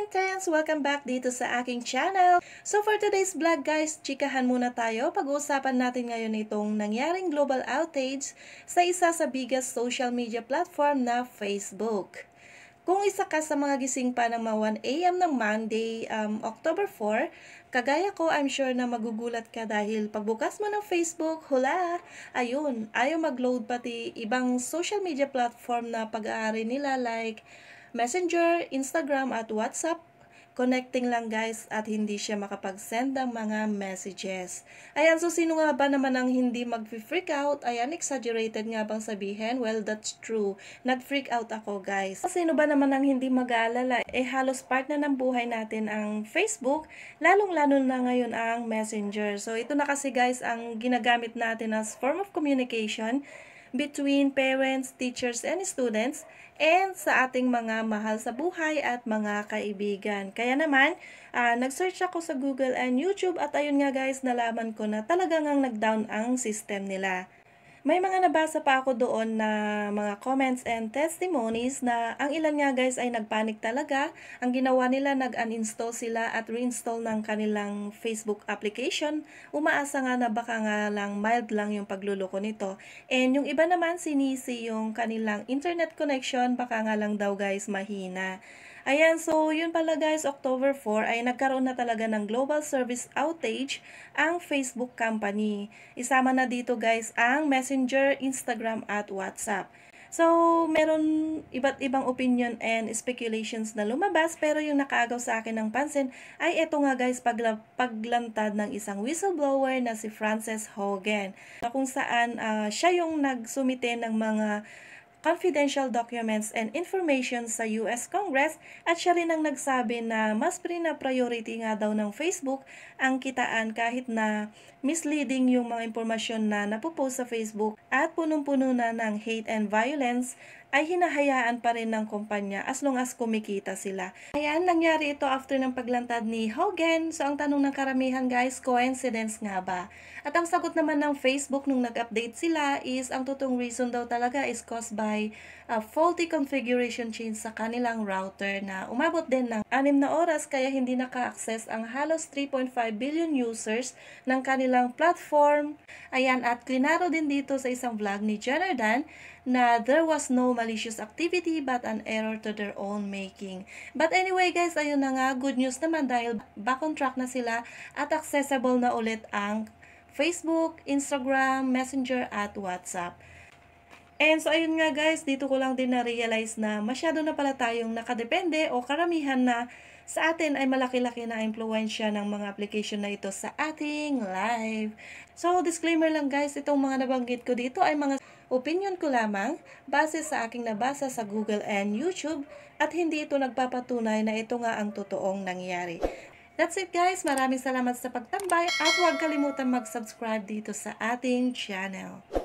Intents! Welcome back dito sa aking channel. So for today's vlog guys, chikahan muna tayo. Pag-uusapan natin ngayon itong nangyaring global outage sa isa sa biggest social media platform na Facebook. Kung isa ka sa mga gising pa ng 1am ng Monday, um, October 4, kagaya ko, I'm sure na magugulat ka dahil pagbukas mo ng Facebook, hula, ayun, ayaw mag-load pati ibang social media platform na pag-aari nila like Messenger, Instagram at WhatsApp connecting lang guys at hindi siya makapag-send ng mga messages. Ayan, so sino nga ba naman ang hindi mag-freak out? Ayan, exaggerated nga bang sabihin? Well, that's true. Nag-freak out ako guys. sino ba naman ang hindi mag-aalala? Eh, halos part na ng buhay natin ang Facebook, lalong-lalo na ngayon ang Messenger. So, ito na kasi guys ang ginagamit natin as form of communication between parents, teachers, and students, and sa ating mga mahal sa buhay at mga kaibigan. Kaya naman, uh, nag-search ako sa Google and YouTube at ayun nga guys, nalaman ko na talagang ang nag-down ang system nila. May mga nabasa pa ako doon na mga comments and testimonies na ang ilan nga guys ay nagpanic talaga. Ang ginawa nila nag-uninstall sila at reinstall ng kanilang Facebook application. Umaasa nga na baka nga lang mild lang yung pagluloko nito. And yung iba naman sinisi yung kanilang internet connection baka nga lang daw guys mahina. Ayan, so yun pala guys, October 4 ay nagkaroon na talaga ng global service outage ang Facebook company. Isama na dito guys ang Messenger, Instagram at WhatsApp. So, meron iba't ibang opinion and speculations na lumabas pero yung nakaagaw sa akin ng pansin ay ito nga guys pagla- paglantad ng isang whistleblower na si Frances Hogan kung saan uh, siya yung nagsumite ng mga confidential documents and information sa US Congress at siya rin ang nagsabi na mas na priority nga daw ng Facebook ang kitaan kahit na misleading yung mga impormasyon na napopost sa Facebook at punong-puno na ng hate and violence ay hinahayaan pa rin ng kumpanya as long as kumikita sila. Ayan, nangyari ito after ng paglantad ni Hogan. So, ang tanong ng karamihan guys, coincidence nga ba? At ang sagot naman ng Facebook nung nag-update sila is ang totoong reason daw talaga is caused by a faulty configuration change sa kanilang router na umabot din ng 6 na oras kaya hindi naka-access ang halos 3.5 billion users ng kanilang platform. Ayan, at klinaro din dito sa isang vlog ni Jenner Dan na there was no malicious activity but an error to their own making. But anyway guys, ayun na nga, good news naman dahil back on track na sila at accessible na ulit ang Facebook, Instagram, Messenger at WhatsApp. And so ayun nga guys, dito ko lang din na-realize na masyado na pala tayong nakadepende o karamihan na sa atin ay malaki-laki na impluensya ng mga application na ito sa ating life. So disclaimer lang guys, itong mga nabanggit ko dito ay mga opinion ko lamang base sa aking nabasa sa Google and YouTube at hindi ito nagpapatunay na ito nga ang totoong nangyari. That's it guys. Maraming salamat sa pagtambay at huwag kalimutan mag-subscribe dito sa ating channel.